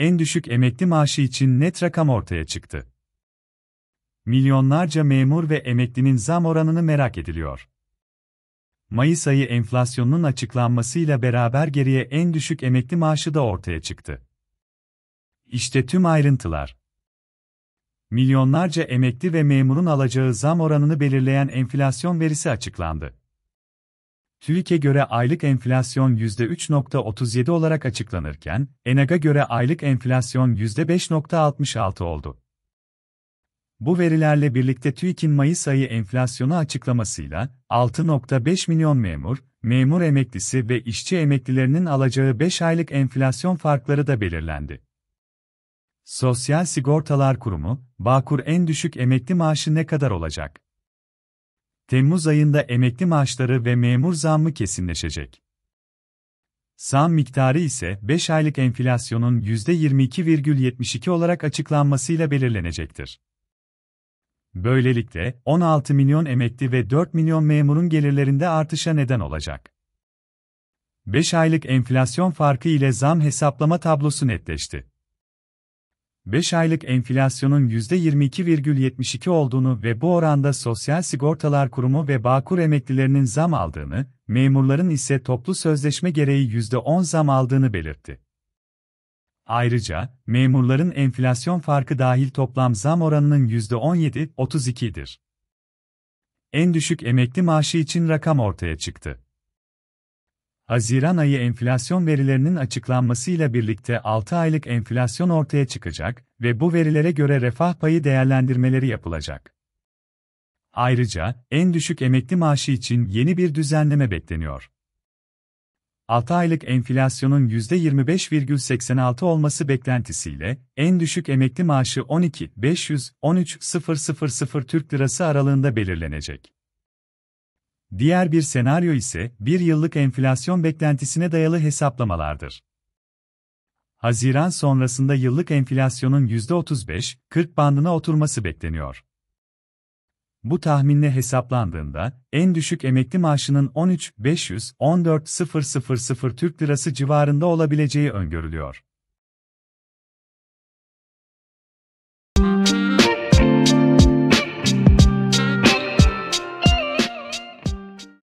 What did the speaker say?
en düşük emekli maaşı için net rakam ortaya çıktı. Milyonlarca memur ve emeklinin zam oranını merak ediliyor. Mayıs ayı enflasyonunun açıklanmasıyla beraber geriye en düşük emekli maaşı da ortaya çıktı. İşte tüm ayrıntılar. Milyonlarca emekli ve memurun alacağı zam oranını belirleyen enflasyon verisi açıklandı. TÜİK'e göre aylık enflasyon %3.37 olarak açıklanırken, ENAG'a göre aylık enflasyon %5.66 oldu. Bu verilerle birlikte TÜİK'in Mayıs ayı enflasyonu açıklamasıyla 6.5 milyon memur, memur emeklisi ve işçi emeklilerinin alacağı 5 aylık enflasyon farkları da belirlendi. Sosyal Sigortalar Kurumu, Bağkur en düşük emekli maaşı ne kadar olacak? Temmuz ayında emekli maaşları ve memur zammı kesinleşecek. Zam miktarı ise 5 aylık enflasyonun %22,72 olarak açıklanmasıyla belirlenecektir. Böylelikle 16 milyon emekli ve 4 milyon memurun gelirlerinde artışa neden olacak. 5 aylık enflasyon farkı ile zam hesaplama tablosu netleşti. 5 aylık enflasyonun %22,72 olduğunu ve bu oranda Sosyal Sigortalar Kurumu ve Bağkur emeklilerinin zam aldığını, memurların ise toplu sözleşme gereği %10 zam aldığını belirtti. Ayrıca, memurların enflasyon farkı dahil toplam zam oranının %17,32'dir. En düşük emekli maaşı için rakam ortaya çıktı. Haziran ayı enflasyon verilerinin açıklanmasıyla birlikte 6 aylık enflasyon ortaya çıkacak ve bu verilere göre refah payı değerlendirmeleri yapılacak. Ayrıca en düşük emekli maaşı için yeni bir düzenleme bekleniyor. 6 aylık enflasyonun %25,86 olması beklentisiyle en düşük emekli maaşı 12.500-13.000 Türk Lirası aralığında belirlenecek. Diğer bir senaryo ise bir yıllık enflasyon beklentisine dayalı hesaplamalardır. Haziran sonrasında yıllık enflasyonun %35-40 bandına oturması bekleniyor. Bu tahminle hesaplandığında, en düşük emekli maaşının 13.500-14.000 Türk Lirası civarında olabileceği öngörülüyor.